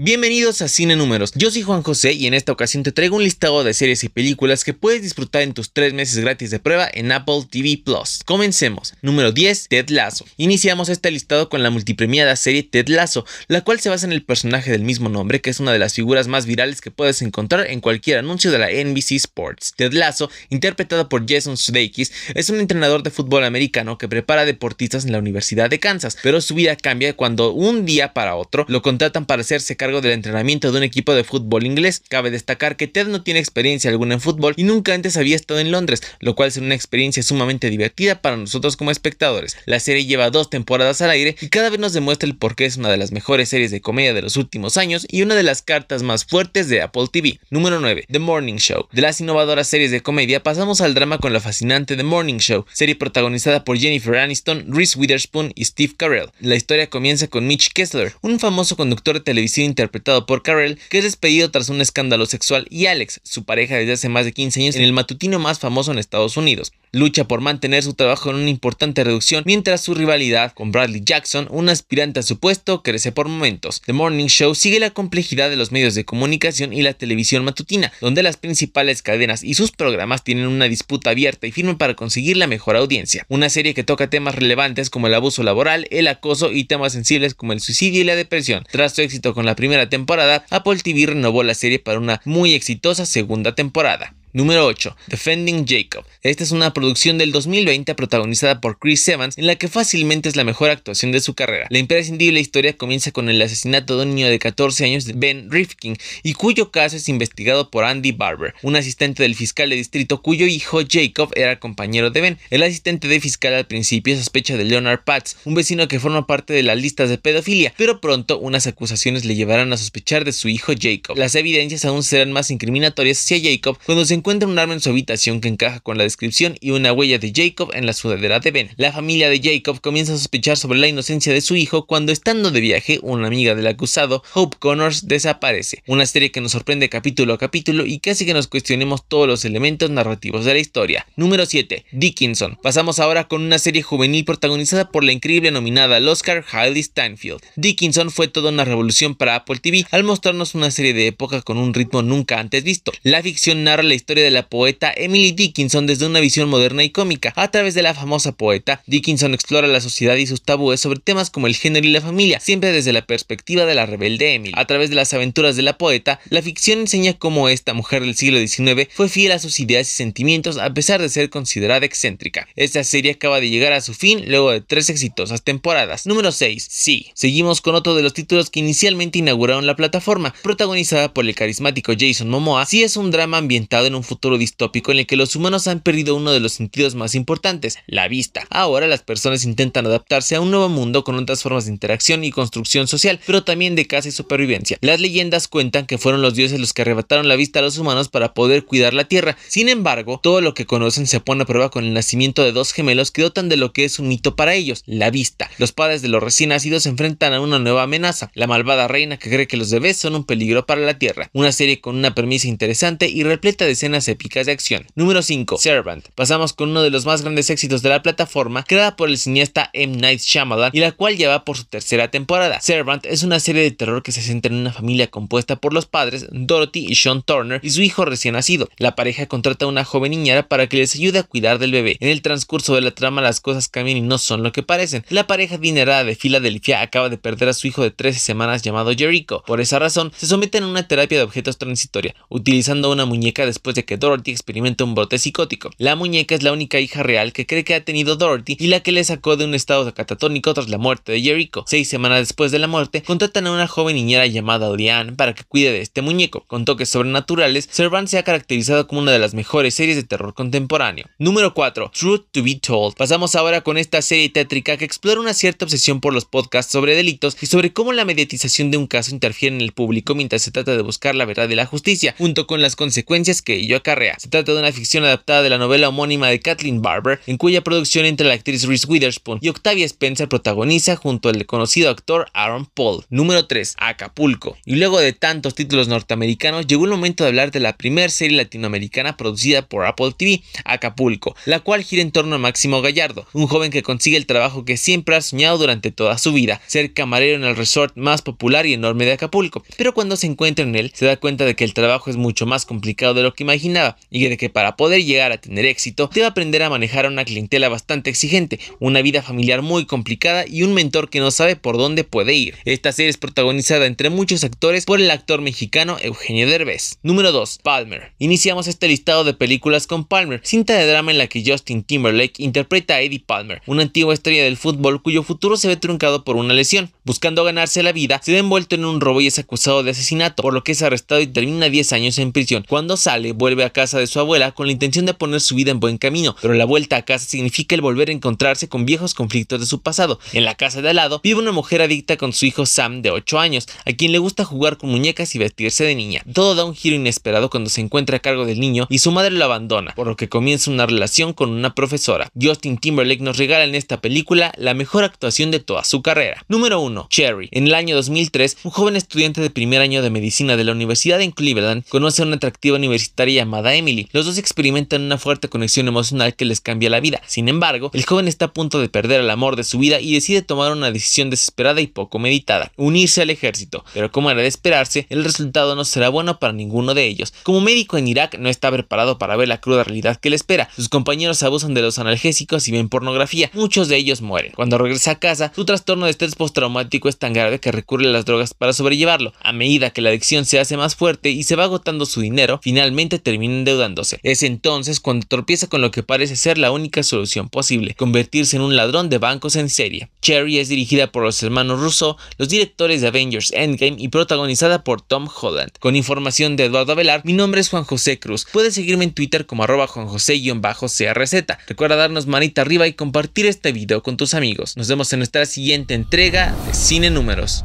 Bienvenidos a Cine Números, yo soy Juan José y en esta ocasión te traigo un listado de series y películas que puedes disfrutar en tus 3 meses gratis de prueba en Apple TV Plus. Comencemos. Número 10, Ted Lasso. Iniciamos este listado con la multipremiada serie Ted Lasso, la cual se basa en el personaje del mismo nombre, que es una de las figuras más virales que puedes encontrar en cualquier anuncio de la NBC Sports. Ted Lasso, interpretado por Jason Sudeikis, es un entrenador de fútbol americano que prepara deportistas en la Universidad de Kansas, pero su vida cambia cuando un día para otro lo contratan para hacerse cargo del entrenamiento de un equipo de fútbol inglés. Cabe destacar que Ted no tiene experiencia alguna en fútbol y nunca antes había estado en Londres, lo cual es una experiencia sumamente divertida para nosotros como espectadores. La serie lleva dos temporadas al aire y cada vez nos demuestra el por qué es una de las mejores series de comedia de los últimos años y una de las cartas más fuertes de Apple TV. Número 9. The Morning Show. De las innovadoras series de comedia pasamos al drama con la fascinante The Morning Show, serie protagonizada por Jennifer Aniston, Reese Witherspoon y Steve Carell. La historia comienza con Mitch Kessler, un famoso conductor de televisión interpretado por Carol, que es despedido tras un escándalo sexual, y Alex, su pareja desde hace más de 15 años en el matutino más famoso en Estados Unidos lucha por mantener su trabajo en una importante reducción, mientras su rivalidad con Bradley Jackson, un aspirante a su puesto, crece por momentos. The Morning Show sigue la complejidad de los medios de comunicación y la televisión matutina, donde las principales cadenas y sus programas tienen una disputa abierta y firme para conseguir la mejor audiencia. Una serie que toca temas relevantes como el abuso laboral, el acoso y temas sensibles como el suicidio y la depresión. Tras su éxito con la primera temporada, Apple TV renovó la serie para una muy exitosa segunda temporada. Número 8. Defending Jacob. Esta es una producción del 2020 protagonizada por Chris Evans en la que fácilmente es la mejor actuación de su carrera. La imprescindible historia comienza con el asesinato de un niño de 14 años de Ben Rifkin y cuyo caso es investigado por Andy Barber, un asistente del fiscal de distrito cuyo hijo Jacob era compañero de Ben. El asistente de fiscal al principio sospecha de Leonard Patz, un vecino que forma parte de las listas de pedofilia, pero pronto unas acusaciones le llevarán a sospechar de su hijo Jacob. Las evidencias aún serán más incriminatorias hacia Jacob cuando se encuentra un arma en su habitación que encaja con la descripción y una huella de Jacob en la sudadera de Ben. La familia de Jacob comienza a sospechar sobre la inocencia de su hijo cuando estando de viaje, una amiga del acusado, Hope Connors, desaparece. Una serie que nos sorprende capítulo a capítulo y casi que nos cuestionemos todos los elementos narrativos de la historia. Número 7. Dickinson. Pasamos ahora con una serie juvenil protagonizada por la increíble nominada al Oscar Hailey Steinfeld. Dickinson fue toda una revolución para Apple TV al mostrarnos una serie de época con un ritmo nunca antes visto. La ficción narra la historia historia de la poeta Emily Dickinson desde una visión moderna y cómica. A través de la famosa poeta, Dickinson explora la sociedad y sus tabúes sobre temas como el género y la familia, siempre desde la perspectiva de la rebelde Emily. A través de las aventuras de la poeta, la ficción enseña cómo esta mujer del siglo XIX fue fiel a sus ideas y sentimientos a pesar de ser considerada excéntrica. Esta serie acaba de llegar a su fin luego de tres exitosas temporadas. Número 6. Sí. Seguimos con otro de los títulos que inicialmente inauguraron la plataforma, protagonizada por el carismático Jason Momoa. Sí es un drama ambientado en un futuro distópico en el que los humanos han perdido uno de los sentidos más importantes, la vista. Ahora las personas intentan adaptarse a un nuevo mundo con otras formas de interacción y construcción social, pero también de caza y supervivencia. Las leyendas cuentan que fueron los dioses los que arrebataron la vista a los humanos para poder cuidar la tierra. Sin embargo, todo lo que conocen se pone a prueba con el nacimiento de dos gemelos que dotan de lo que es un mito para ellos, la vista. Los padres de los recién nacidos se enfrentan a una nueva amenaza, la malvada reina que cree que los bebés son un peligro para la tierra. Una serie con una premisa interesante y repleta de escenas épicas de acción. Número 5. Servant. Pasamos con uno de los más grandes éxitos de la plataforma, creada por el cineasta M. Night Shyamalan y la cual lleva por su tercera temporada. Servant es una serie de terror que se centra en una familia compuesta por los padres Dorothy y Sean Turner y su hijo recién nacido. La pareja contrata a una joven niñera para que les ayude a cuidar del bebé. En el transcurso de la trama las cosas cambian y no son lo que parecen. La pareja adinerada de Filadelfia acaba de perder a su hijo de 13 semanas llamado Jericho. Por esa razón, se someten a una terapia de objetos transitoria, utilizando una muñeca después de que Dorothy experimenta un brote psicótico. La muñeca es la única hija real que cree que ha tenido Dorothy y la que le sacó de un estado catatónico tras la muerte de Jericho. Seis semanas después de la muerte, contratan a una joven niñera llamada Diane para que cuide de este muñeco. Con toques sobrenaturales, Servant se ha caracterizado como una de las mejores series de terror contemporáneo. Número 4. Truth to be Told. Pasamos ahora con esta serie tétrica que explora una cierta obsesión por los podcasts sobre delitos y sobre cómo la mediatización de un caso interfiere en el público mientras se trata de buscar la verdad y la justicia, junto con las consecuencias que se trata de una ficción adaptada de la novela homónima de Kathleen Barber, en cuya producción entre la actriz Reese Witherspoon y Octavia Spencer protagoniza junto al conocido actor Aaron Paul. Número 3. Acapulco. Y luego de tantos títulos norteamericanos, llegó el momento de hablar de la primera serie latinoamericana producida por Apple TV, Acapulco, la cual gira en torno a Máximo Gallardo, un joven que consigue el trabajo que siempre ha soñado durante toda su vida, ser camarero en el resort más popular y enorme de Acapulco. Pero cuando se encuentra en él, se da cuenta de que el trabajo es mucho más complicado de lo que imaginaba imaginaba y de que para poder llegar a tener éxito debe aprender a manejar a una clientela bastante exigente, una vida familiar muy complicada y un mentor que no sabe por dónde puede ir. Esta serie es protagonizada entre muchos actores por el actor mexicano Eugenio Derbez. Número 2. Palmer. Iniciamos este listado de películas con Palmer, cinta de drama en la que Justin Timberlake interpreta a Eddie Palmer, una antigua estrella del fútbol cuyo futuro se ve truncado por una lesión buscando ganarse la vida, se da envuelto en un robo y es acusado de asesinato, por lo que es arrestado y termina 10 años en prisión. Cuando sale, vuelve a casa de su abuela con la intención de poner su vida en buen camino, pero la vuelta a casa significa el volver a encontrarse con viejos conflictos de su pasado. En la casa de al lado vive una mujer adicta con su hijo Sam de 8 años, a quien le gusta jugar con muñecas y vestirse de niña. Todo da un giro inesperado cuando se encuentra a cargo del niño y su madre lo abandona, por lo que comienza una relación con una profesora. Justin Timberlake nos regala en esta película la mejor actuación de toda su carrera. Número 1. Cherry. En el año 2003, un joven estudiante de primer año de medicina de la Universidad en Cleveland conoce a una atractiva universitaria llamada Emily. Los dos experimentan una fuerte conexión emocional que les cambia la vida. Sin embargo, el joven está a punto de perder el amor de su vida y decide tomar una decisión desesperada y poco meditada, unirse al ejército. Pero como era de esperarse, el resultado no será bueno para ninguno de ellos. Como médico en Irak no está preparado para ver la cruda realidad que le espera. Sus compañeros abusan de los analgésicos y ven pornografía. Muchos de ellos mueren. Cuando regresa a casa, su trastorno de estrés postraumático es tan grave que recurre a las drogas para sobrellevarlo. A medida que la adicción se hace más fuerte y se va agotando su dinero, finalmente termina endeudándose. Es entonces cuando tropieza con lo que parece ser la única solución posible, convertirse en un ladrón de bancos en serie. Cherry es dirigida por los hermanos Russo, los directores de Avengers Endgame y protagonizada por Tom Holland. Con información de Eduardo Velar, mi nombre es Juan José Cruz. Puedes seguirme en Twitter como arroba juanjose-crz. Recuerda darnos manita arriba y compartir este video con tus amigos. Nos vemos en nuestra siguiente entrega Cine Números.